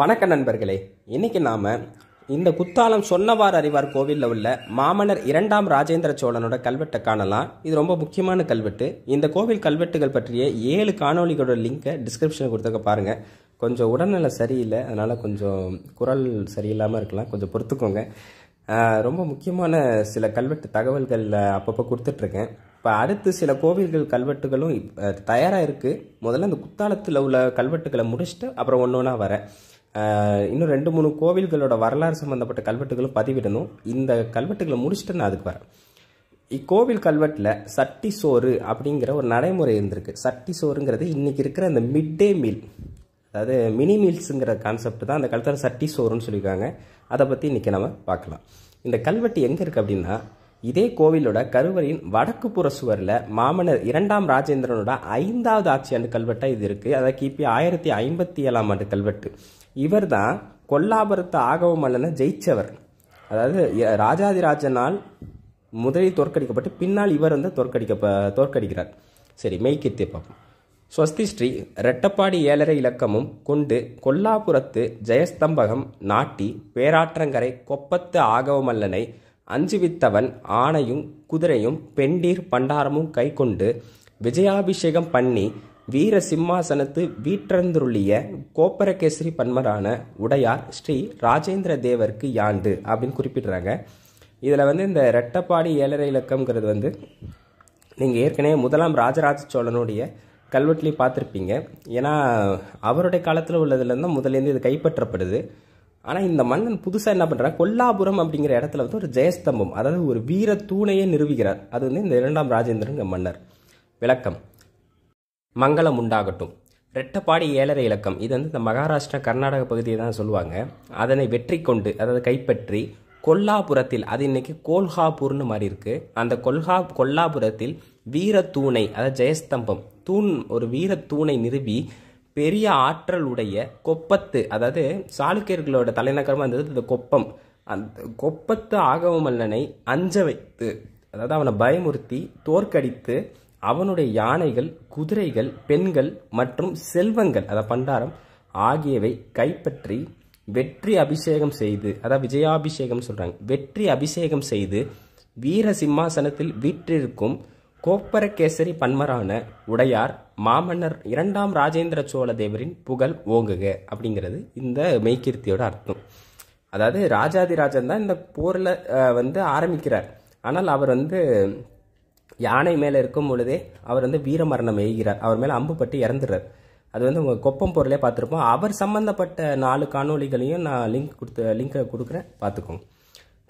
வணக்க நண்பர்களே இன்னைக்கு நாம் இந்த குத்தாலம் சொன்னவார் அறிவார் கோவிலில் உள்ள மாமன்னர் இரண்டாம் ராஜேந்திர சோழனோட கல்வெட்டை காணலாம் இது ரொம்ப முக்கியமான கல்வெட்டு இந்த கோவில் கல்வெட்டுகள் பற்றிய ஏழு காணொலிகளோட லிங்கை டிஸ்கிரிப்ஷனில் கொடுத்துக்க பாருங்கள் கொஞ்சம் உடல்நிலை சரியில்லை அதனால் கொஞ்சம் குரல் சரியில்லாமல் இருக்கலாம் கொஞ்சம் பொறுத்துக்கோங்க ரொம்ப முக்கியமான சில கல்வெட்டு தகவல்கள் அப்பப்போ கொடுத்துட்ருக்கேன் இப்போ அடுத்து சில கோவில்கள் கல்வெட்டுகளும் தயாராக இருக்குது முதல்ல அந்த குத்தாலத்தில் உள்ள கல்வெட்டுகளை முடிச்சுட்டு அப்புறம் ஒன்று ஒன்றா வரேன் இன்னும் ரெண்டு மூணு கோவில்களோட வரலாறு சம்மந்தப்பட்ட கல்வெட்டுகளும் பதிவிடணும் இந்த கல்வெட்டுகளை முடிச்சுட்டு நான் அதுக்கு வரேன் இக்கோவில் கல்வெட்டில் சட்டி சோறு அப்படிங்கிற ஒரு நடைமுறை இருந்திருக்கு சட்டி சோறுங்கிறது இன்றைக்கி இருக்கிற அந்த மிட் டே மீல் அதாவது மினி மீல்ஸுங்கிற கான்செப்ட் தான் அந்த காலத்தில் சட்டி சோறுன்னு சொல்லியிருக்காங்க அதை பற்றி இன்றைக்கி நம்ம பார்க்கலாம் இந்த கல்வெட்டு எங்கே இருக்குது அப்படின்னா இதே கோவிலோட கருவறையின் வடக்கு புற சுவரில் மாமன்னர் இரண்டாம் ராஜேந்திரனோட ஐந்தாவது ஆட்சி ஆண்டு கல்வெட்டாக இது இருக்குது அதை கிபி ஆயிரத்தி ஐம்பத்தி ஏழாம் ஆண்டு கல்வெட்டு இவர் தான் கொல்லாபுரத்து ஆகவ மன்னனை ஜெயிச்சவர் அதாவது ராஜாதிராஜனால் முதலில் தோற்கடிக்கப்பட்டு பின்னால் இவர் வந்து தோற்கடிக்க தோற்கடிக்கிறார் சரி மெய்க்கித்து பார்ப்போம் ஸ்வஸ்தி ஸ்ரீ ரெட்டப்பாடி ஏழரை இலக்கமும் கொண்டு கொல்லாபுரத்து ஜெயஸ்தம்பகம் நாட்டி பேராற்றங்கரை கொப்பத்து ஆகவமல்லனை அஞ்சுவித்தவன் ஆணையும் குதிரையும் பெண்டீர் பண்டாரமும் கை கொண்டு விஜயாபிஷேகம் பண்ணி வீர சிம்மாசனத்து வீற்றந்துருளிய கோப்பரகேசரி பன்மரான உடையார் ஸ்ரீ ராஜேந்திர தேவருக்கு யாண்டு அப்படின்னு குறிப்பிடுறாங்க இதில் வந்து இந்த ரெட்டப்பாடி ஏழரை இலக்கம்ங்கிறது வந்து நீங்கள் ஏற்கனவே முதலாம் ராஜராஜ சோழனுடைய கல்வெட்டிலி பார்த்துருப்பீங்க ஏன்னா அவருடைய காலத்தில் உள்ளதுலேருந்து முதலேருந்து இது கைப்பற்றப்படுது ஆனால் இந்த மன்னன் புதுசாக என்ன பண்ணுறா கொல்லாபுரம் அப்படிங்கிற இடத்துல வந்து ஒரு ஜெயஸ்தம்பம் அதாவது ஒரு வீர தூணையே நிறுவுகிறார் அது வந்து இந்த இரண்டாம் ராஜேந்திரன் மன்னர் விளக்கம் மங்களம் உண்டாகட்டும் ரெட்டப்பாடி ஏழரை இலக்கம் இது வந்து இந்த மகாராஷ்டிரா கர்நாடக பகுதியை தான் சொல்லுவாங்க அதனை வெற்றி கொண்டு அதாவது கைப்பற்றி கொல்லாபுரத்தில் அது இன்னைக்கு கோல்ஹாபூர்னு மாதிரி இருக்கு அந்த கொல்ஹா கொல்லாபுரத்தில் வீர தூணை அதாவது ஜெயஸ்தம்பம் தூண் ஒரு தூணை நிறுவி பெரிய ஆற்றல் உடைய கொப்பத்து அதாவது சாளுக்கியர்களோட தலைநகரமாக இருந்தது இந்த கொப்பம் அந்த கொப்பத்து ஆகவமல்லனை அஞ்ச வைத்து அதாவது அவனை பயமுறுத்தி தோற்கடித்து அவனுடைய யானைகள் குதிரைகள் பெண்கள் மற்றும் செல்வங்கள் அதாவது பண்டாரம் ஆகியவை கைப்பற்றி வெற்றி அபிஷேகம் செய்து அதாவது விஜயாபிஷேகம் சொல்கிறாங்க வெற்றி அபிஷேகம் செய்து வீர சிம்மாசனத்தில் வீற்றிருக்கும் கோப்பரகேசரி பன்மரான உடையார் மாமன்னர் இரண்டாம் ராஜேந்திர சோழ தேவரின் புகழ் ஓங்குக அப்படிங்கிறது இந்த மெய்கீர்த்தியோட அர்த்தம் அதாவது ராஜாதிராஜன் தான் இந்த போரில் வந்து ஆரம்பிக்கிறார் ஆனால் அவர் வந்து யானை மேலே இருக்கும் பொழுதே அவர் வந்து வீரமரணம் எய்கிறார் அவர் மேலே அம்பு பட்டு இறந்துடுறார் அது வந்து உங்கள் கொப்பம் பொருளே பார்த்துருப்போம் அவர் சம்மந்தப்பட்ட நாலு காணொலிகளையும் நான் லிங்க் கொடுத்து லிங்கை கொடுக்குறேன் பார்த்துக்கோங்க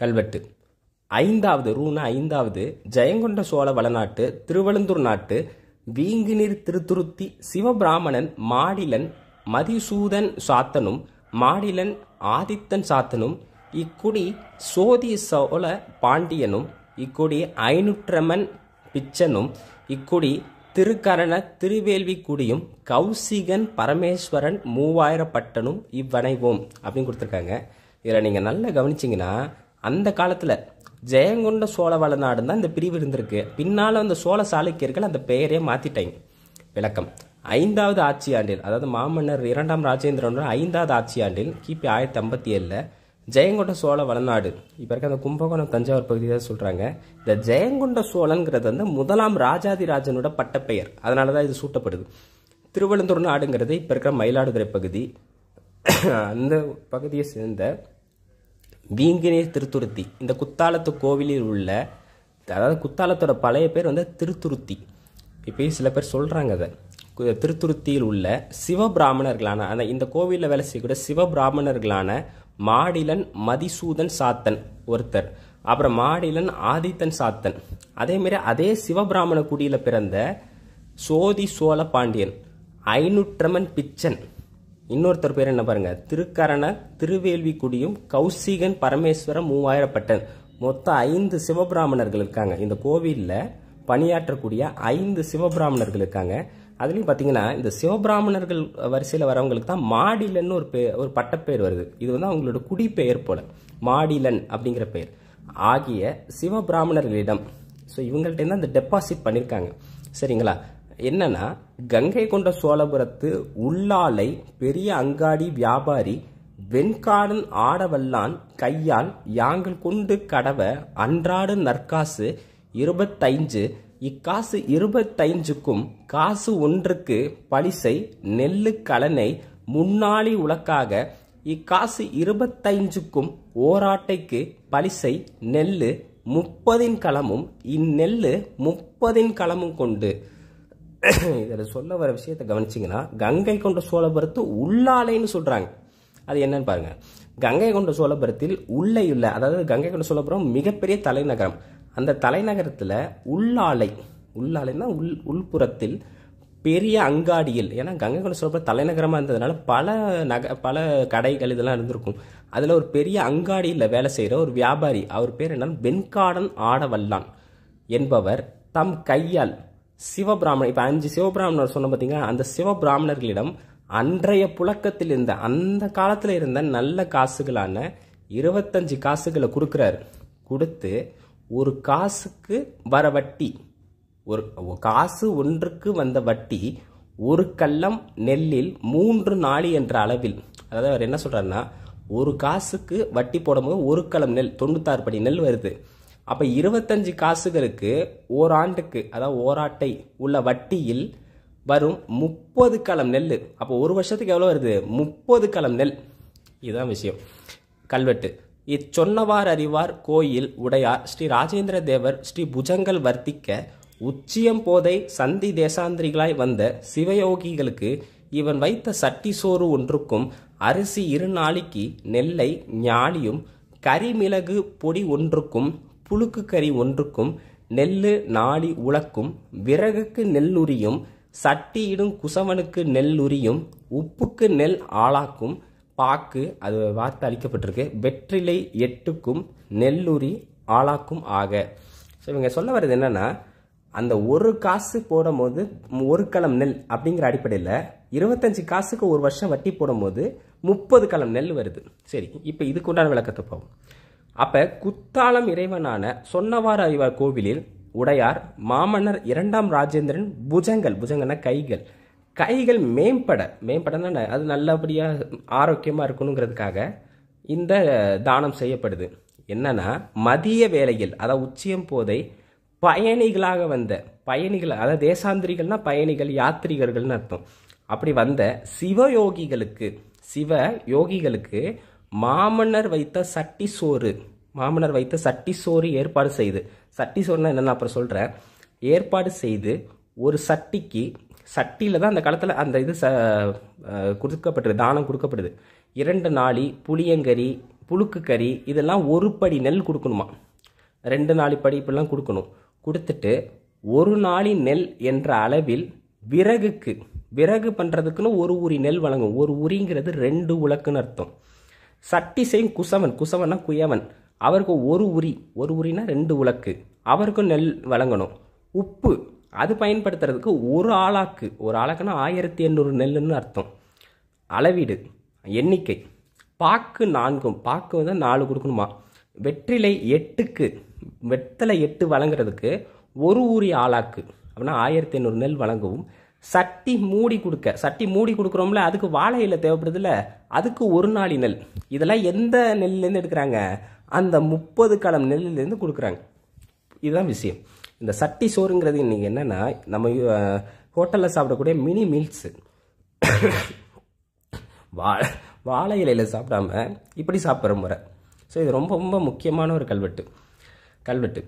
கல்வெட்டு ஐந்தாவது ரூனா ஐந்தாவது ஜெயங்கொண்ட சோழ வளநாட்டு திருவழுந்தூர் நாட்டு வீங்கினீர் திருத்துருத்தி சிவபிராமணன் மாடிலன் மதிசூதன் சாத்தனும் மாடிலன் ஆதித்தன் சாத்தனும் இக்குடி சோதி சோழ பாண்டியனும் இக்குடி ஐநூற்றமன் பிச்சனும் இக்குடி திருக்கரண திருவேல்விக்குடியும் கௌசிகன் பரமேஸ்வரன் மூவாயிரப்பட்டனும் இவ்வணைவோம் அப்படின்னு கொடுத்துருக்காங்க இதில் நீங்கள் நல்லா கவனிச்சிங்கன்னா அந்த காலத்தில் ஜெயங்கொண்ட சோழ வளநாடுன்னு தான் இந்த பிரிவு இருந்திருக்கு பின்னால் அந்த சோழ சாளுக்கியர்கள் அந்த பெயரே மாற்றிட்டாங்க விளக்கம் ஐந்தாவது ஆட்சி ஆண்டில் அதாவது மாமன்னர் இரண்டாம் ராஜேந்திரனோட ஐந்தாவது ஆட்சி ஆண்டில் கிபி ஆயிரத்தி ஐம்பத்தி ஏழில் ஜெயங்கொண்ட சோழ வளநாடு இப்போ இருக்க அந்த கும்பகோணம் தஞ்சாவூர் பகுதி தான் சொல்கிறாங்க இந்த ஜெயங்கொண்ட சோழங்கிறது வந்து முதலாம் ராஜாதிராஜனோட பட்டப்பெயர் அதனால தான் இது சூட்டப்படுது திருவள்ளந்தூர் நாடுங்கிறது இப்போ இருக்கிற மயிலாடுதுறை பகுதி அந்த பகுதியை சேர்ந்த வீங்கினே திருத்துருத்தி இந்த குத்தாலத்து கோவிலில் உள்ள அதாவது குத்தாலத்தோட பழைய பேர் வந்து திருத்துருத்தி இப்போயும் சில பேர் சொல்கிறாங்க அதை திருத்துருத்தியில் உள்ள சிவபிராமணர்களான அந்த இந்த கோவிலில் வேலை செய்யக்கூடிய சிவபிராமணர்களான மாடிலன் மதிசூதன் சாத்தன் ஒருத்தர் அப்புறம் மாடிலன் ஆதித்தன் சாத்தன் அதேமாரி அதே சிவபிராமண குடியில் பிறந்த சோதி சோழ பாண்டியன் ஐநூற்றமன் பிச்சன் இன்னொருத்தர் பேர் என்ன பாருங்க திருக்கரண குடியும் கௌசிகன் பரமேஸ்வர மூவாயிரப்பட்டன் மொத்தம் ஐந்து சிவபிராமணர்கள் இருக்காங்க இந்த கோவிலில் பணியாற்றக்கூடிய ஐந்து சிவபிராமணர்கள் இருக்காங்க அதுலேயும் பார்த்தீங்கன்னா இந்த சிவபிராமணர்கள் வரிசையில் வரவங்களுக்கு தான் மாடிலன்னு ஒரு பே ஒரு பட்டப்பேர் வருது இது வந்து அவங்களோட குடிப்பெயர் போல மாடிலன் அப்படிங்கிற பெயர் ஆகிய சிவபிராமணர்களிடம் ஸோ இவங்கள்ட்ட அந்த இந்த டெபாசிட் பண்ணியிருக்காங்க சரிங்களா என்னன்னா கங்கை கொண்ட சோழபுரத்து உள்ளாலை பெரிய அங்காடி வியாபாரி வெண்காடன் ஆடவல்லான் கையால் யாங்கள் கொண்டு கடவை அன்றாடு நற்காசு இருபத்தைஞ்சு இக்காசு இருபத்தைஞ்சுக்கும் காசு ஒன்றுக்கு பலிசை நெல்லு கலனை முன்னாளி உலக்காக இக்காசு இருபத்தைஞ்சுக்கும் ஓராட்டைக்கு பலிசை நெல்லு முப்பதின் களமும் இந்நெல்லு முப்பதின் களமும் கொண்டு இதில் சொல்ல வர விஷயத்தை கவனிச்சிங்கன்னா கங்கை கொண்ட சோழபுரத்து உள்ளாலைன்னு சொல்கிறாங்க அது என்னன்னு பாருங்கள் கங்கை கொண்ட சோழபுரத்தில் உள்ளே உள்ள அதாவது கங்கை கொண்ட சோழபுரம் மிகப்பெரிய தலைநகரம் அந்த தலைநகரத்தில் உள்ளாலை உள்ளாலைன்னா உள் உள்புறத்தில் பெரிய அங்காடியில் ஏன்னா கங்கை கொண்ட சோழபுரம் தலைநகரமாக இருந்ததுனால பல நக பல கடைகள் இதெல்லாம் இருந்திருக்கும் அதில் ஒரு பெரிய அங்காடியில் வேலை செய்கிற ஒரு வியாபாரி அவர் பேர் என்னன்னா வெண்காடன் ஆடவல்லான் என்பவர் தம் கையால் சிவபிராமணர் இப்போ அஞ்சு சிவபிராமணர் சொன்ன பார்த்தீங்கன்னா அந்த சிவபிராமணர்களிடம் அன்றைய புழக்கத்தில் இருந்த அந்த காலத்தில் இருந்த நல்ல காசுகளான இருபத்தஞ்சு காசுகளை கொடுக்குறாரு கொடுத்து ஒரு காசுக்கு வர வட்டி ஒரு காசு ஒன்றுக்கு வந்த வட்டி ஒரு கல்லம் நெல்லில் மூன்று நாளி என்ற அளவில் அதாவது அவர் என்ன சொல்கிறாருன்னா ஒரு காசுக்கு வட்டி போடும்போது ஒரு கலம் நெல் தொண்ணூத்தாறு படி நெல் வருது அப்போ இருபத்தஞ்சு காசுகளுக்கு ஓராண்டுக்கு அதாவது ஓராட்டை உள்ள வட்டியில் வரும் முப்பது களம் நெல் அப்போ ஒரு வருஷத்துக்கு எவ்வளோ வருது முப்பது களம் நெல் இதுதான் விஷயம் கல்வெட்டு இச்சொன்னவார் அறிவார் கோயில் உடையார் ஸ்ரீ ராஜேந்திர தேவர் ஸ்ரீ புஜங்கள் வர்த்திக்க உச்சியம் போதை சந்தி தேசாந்திரிகளாய் வந்த சிவயோகிகளுக்கு இவன் வைத்த சட்டி சோறு ஒன்றுக்கும் அரிசி இரு நாளைக்கு நெல்லை ஞாலியும் கரிமிளகு பொடி ஒன்றுக்கும் புழுக்கு கறி ஒன்றுக்கும் நெல்லு நாளி உலக்கும் விறகுக்கு நெல்லுரியும் சட்டியிடும் குசவனுக்கு நெல்லுரியும் உப்புக்கு நெல் ஆளாக்கும் பாக்கு அது வார்த்தை அளிக்கப்பட்டிருக்கு வெற்றிலை எட்டுக்கும் நெல்லுரி ஆளாக்கும் ஆக ஸோ இவங்க சொல்ல வர்றது என்னென்னா அந்த ஒரு காசு போடும்போது ஒரு களம் நெல் அப்படிங்கிற அடிப்படையில் இருபத்தஞ்சி காசுக்கு ஒரு வருஷம் வட்டி போடும்போது முப்பது களம் நெல் வருது சரி இப்போ இதுக்கு உண்டான விளக்கத்தை போகும் அப்போ குத்தாலம் இறைவனான சொன்னவார் அறிவார் கோவிலில் உடையார் மாமன்னர் இரண்டாம் ராஜேந்திரன் புஜங்கள் புஜங்கன்னா கைகள் கைகள் மேம்பட தான் அது நல்லபடியாக ஆரோக்கியமாக இருக்கணுங்கிறதுக்காக இந்த தானம் செய்யப்படுது என்னன்னா மதிய வேலையில் அதாவது உச்சியம் போதை பயணிகளாக வந்த பயணிகள் அதாவது தேசாந்திரிகள்னா பயணிகள் யாத்திரிகர்கள்னு அர்த்தம் அப்படி வந்த சிவயோகிகளுக்கு சிவ யோகிகளுக்கு மாமன்னர் வைத்த சட்டி சோறு மாமன்னர் வைத்த சட்டி சோறு ஏற்பாடு செய்து சட்டி சோறுனா என்னென்ன அப்புறம் சொல்கிறேன் ஏற்பாடு செய்து ஒரு சட்டிக்கு சட்டியில் தான் அந்த காலத்தில் அந்த இது ச கொடுக்கப்படுது தானம் கொடுக்கப்படுது இரண்டு நாளி புளியங்கறி புழுக்கு கறி இதெல்லாம் ஒரு படி நெல் கொடுக்கணுமா ரெண்டு நாளி படி இப்படிலாம் கொடுக்கணும் கொடுத்துட்டு ஒரு நாளி நெல் என்ற அளவில் விறகுக்கு விறகு பண்ணுறதுக்குன்னு ஒரு உரி நெல் வழங்கும் ஒரு உரிங்கிறது ரெண்டு உலக்குன்னு அர்த்தம் சட்டி செய்யும் குசவன் குசவன்னா குயவன் அவருக்கு ஒரு உரி ஒரு உரினா ரெண்டு உலக்கு அவருக்கும் நெல் வழங்கணும் உப்பு அது பயன்படுத்துறதுக்கு ஒரு ஆளாக்கு ஒரு ஆளாக்குன்னா ஆயிரத்தி எண்ணூறு நெல்லுன்னு அர்த்தம் அளவீடு எண்ணிக்கை பாக்கு நான்கும் பாக்கு வந்து நாலு கொடுக்கணுமா வெற்றிலை எட்டுக்கு வெத்தலை எட்டு வழங்குறதுக்கு ஒரு ஊரி ஆளாக்கு அப்படின்னா ஆயிரத்தி எண்ணூறு நெல் வழங்கவும் சட்டி மூடி கொடுக்க சட்டி மூடி கொடுக்குறோம்ல அதுக்கு வாழை இலை தேவைப்படுதுல்ல அதுக்கு ஒரு நாளி நெல் இதெல்லாம் எந்த நெல்லேருந்து எடுக்கிறாங்க அந்த முப்பது களம் நெல்லுலேருந்து கொடுக்குறாங்க இதுதான் விஷயம் இந்த சட்டி சோறுங்கிறது இன்றைக்கி என்னென்னா நம்ம ஹோட்டலில் சாப்பிடக்கூடிய மினி மீல்ஸு வா வாழை இலையில் சாப்பிடாம இப்படி சாப்பிட்ற முறை ஸோ இது ரொம்ப ரொம்ப முக்கியமான ஒரு கல்வெட்டு கல்வெட்டு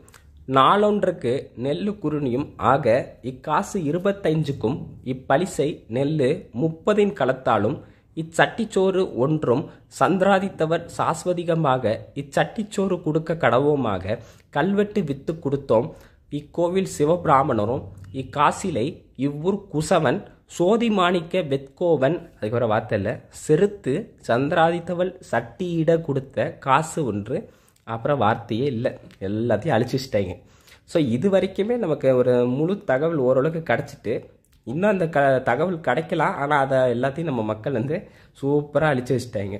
நாளொன்றுக்கு நெல்லு குருணியும் ஆக இக்காசு இருபத்தைஞ்சுக்கும் இப்பலிசை நெல்லு முப்பதின் களத்தாலும் இச்சட்டிச்சோறு ஒன்றும் சந்திராதித்தவர் சாஸ்வதிகமாக இச்சட்டிச்சோறு கொடுக்க கடவோமாக கல்வெட்டு வித்து கொடுத்தோம் இக்கோவில் சிவபிராமணரும் இக்காசிலை இவ்வூர் குசவன் சோதி மாணிக்க வெத்கோவன் அதுக்கப்புறம் வார்த்தை இல்லை செருத்து சந்திராதித்தவள் சட்டியிட கொடுத்த காசு ஒன்று அப்புறம் வார்த்தையே இல்லை எல்லாத்தையும் அழிச்சிச்சிட்டாங்க ஸோ இது வரைக்குமே நமக்கு ஒரு முழு தகவல் ஓரளவுக்கு கிடச்சிட்டு இன்னும் அந்த க தகவல் கிடைக்கலாம் ஆனால் அதை எல்லாத்தையும் நம்ம மக்கள் வந்து சூப்பராக அழிச்சு வச்சுட்டாங்க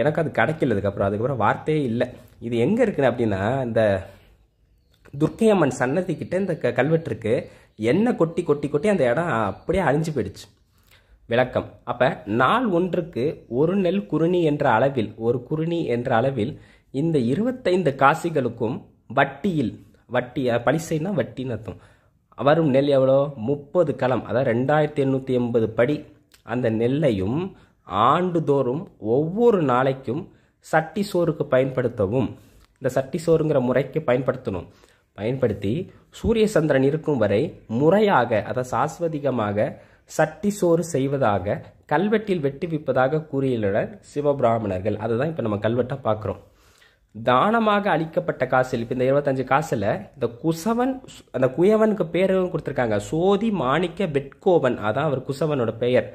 எனக்கு அது கிடைக்கலதுக்கப்புறம் அதுக்கப்புறம் அதுக்கப்புறம் வார்த்தையே இல்லை இது எங்கே இருக்குன்னு அப்படின்னா இந்த துர்க்கையம்மன் சன்னதி கிட்ட இந்த க கல்வெட்டிருக்கு எண்ணெய் கொட்டி கொட்டி கொட்டி அந்த இடம் அப்படியே அழிஞ்சு போயிடுச்சு விளக்கம் அப்போ நாள் ஒன்றுக்கு ஒரு நெல் குருணி என்ற அளவில் ஒரு குருணி என்ற அளவில் இந்த இருபத்தைந்து காசிகளுக்கும் வட்டியில் வட்டி பலிசைனா வட்டின்னு அர்த்தம் வரும் நெல் எவ்வளோ முப்பது களம் அதாவது ரெண்டாயிரத்தி எண்ணூற்றி எண்பது படி அந்த நெல்லையும் ஆண்டுதோறும் ஒவ்வொரு நாளைக்கும் சட்டி சோறுக்கு பயன்படுத்தவும் இந்த சட்டி சோறுங்கிற முறைக்கு பயன்படுத்தணும் பயன்படுத்தி சூரிய சந்திரன் இருக்கும் வரை முறையாக அதாவது சாஸ்வதிகமாக சட்டி சோறு செய்வதாக கல்வெட்டில் வெட்டி விற்பதாக கூறியுள்ளனர் சிவபிராமணர்கள் அதுதான் இப்போ நம்ம கல்வெட்டாக பார்க்குறோம் தானமாக அளிக்கப்பட்ட காசில் இப்போ இந்த இருபத்தஞ்சு காசில் இந்த குசவன் அந்த குயவனுக்கு பேரும் கொடுத்துருக்காங்க சோதி மாணிக்க வெட்கோவன் அதான் அவர் குசவனோட பெயர்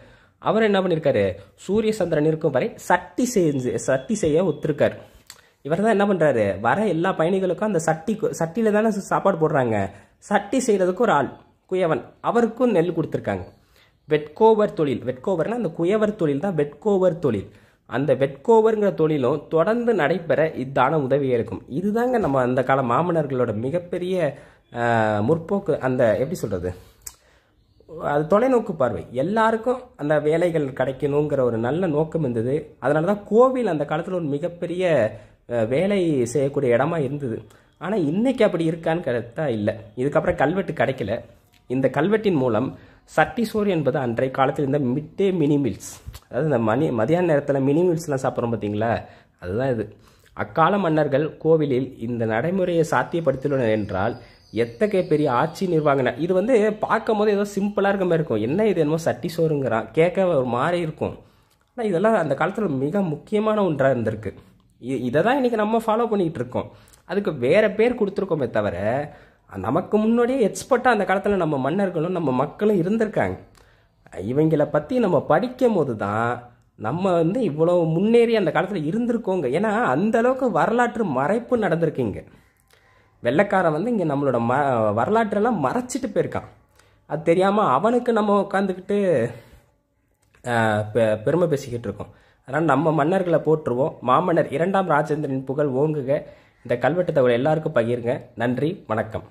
அவர் என்ன பண்ணியிருக்காரு சூரிய சந்திரன் இருக்கும் வரை சட்டி செஞ்சு சட்டி செய்ய ஒத்துருக்கார் இவர் தான் என்ன பண்ணுறாரு வர எல்லா பயணிகளுக்கும் அந்த சட்டி சட்டியில் தானே சாப்பாடு போடுறாங்க சட்டி செய்கிறதுக்கு ஒரு ஆள் குயவன் அவருக்கும் நெல் கொடுத்துருக்காங்க வெட்கோவர் தொழில் வெட்கோவர்னால் அந்த குயவர் தொழில் தான் வெட்கோவர் தொழில் அந்த வெட்கோவருங்கிற தொழிலும் தொடர்ந்து நடைபெற இதான உதவியாக இருக்கும் இதுதாங்க நம்ம அந்த கால மாமன்னர்களோட மிகப்பெரிய முற்போக்கு அந்த எப்படி சொல்கிறது அது தொலைநோக்கு பார்வை எல்லாருக்கும் அந்த வேலைகள் கிடைக்கணுங்கிற ஒரு நல்ல நோக்கம் இருந்தது அதனால தான் கோவில் அந்த காலத்தில் ஒரு மிகப்பெரிய வேலை செய்யக்கூடிய இடமா இருந்தது ஆனால் இன்றைக்கி அப்படி இருக்கான்னு கரெக்டா இல்லை இதுக்கப்புறம் கல்வெட்டு கிடைக்கல இந்த கல்வெட்டின் மூலம் சட்டிசோர் என்பது அன்றைய காலத்தில் இருந்த மிட்டே மினி மீல்ஸ் அதாவது இந்த மணி மதியான நேரத்தில் மினி மீல்ஸ்லாம் சாப்பிட்றோம் பார்த்தீங்களா அதுதான் இது அக்கால மன்னர்கள் கோவிலில் இந்த நடைமுறையை சாத்தியப்படுத்தியுள்ளனர் என்றால் எத்தகைய பெரிய ஆட்சி நிர்வாகம் இது வந்து பார்க்கும் போது ஏதோ சிம்பிளாக இருக்க மாதிரி இருக்கும் என்ன இது என்னமோ சட்டி சோறுங்கிறான் கேட்க ஒரு மாதிரி இருக்கும் ஆனால் இதெல்லாம் அந்த காலத்தில் மிக முக்கியமான ஒன்றாக இருந்திருக்கு இதை தான் இன்றைக்கி நம்ம ஃபாலோ பண்ணிகிட்டு இருக்கோம் அதுக்கு வேறு பேர் கொடுத்துருக்கோமே தவிர நமக்கு முன்னாடியே எக்ஸ்பர்ட்டாக அந்த காலத்தில் நம்ம மன்னர்களும் நம்ம மக்களும் இருந்திருக்காங்க இவங்களை பற்றி நம்ம படிக்கும் போது தான் நம்ம வந்து இவ்வளோ முன்னேறி அந்த காலத்தில் இருந்திருக்கோங்க ஏன்னா அந்தளவுக்கு வரலாற்று மறைப்பு நடந்திருக்குங்க வெள்ளைக்காரன் வந்து இங்கே நம்மளோட ம வரலாற்றெல்லாம் மறைச்சிட்டு போயிருக்கான் அது தெரியாமல் அவனுக்கு நம்ம உட்காந்துக்கிட்டு பெருமை பேசிக்கிட்டு இருக்கோம் அதனால் நம்ம மன்னர்களை போற்றுவோம் மாமன்னர் இரண்டாம் ராஜேந்திரன் புகழ் ஓங்குக இந்த கல்வெட்டு தகவல் எல்லாருக்கும் பகிருங்க நன்றி வணக்கம்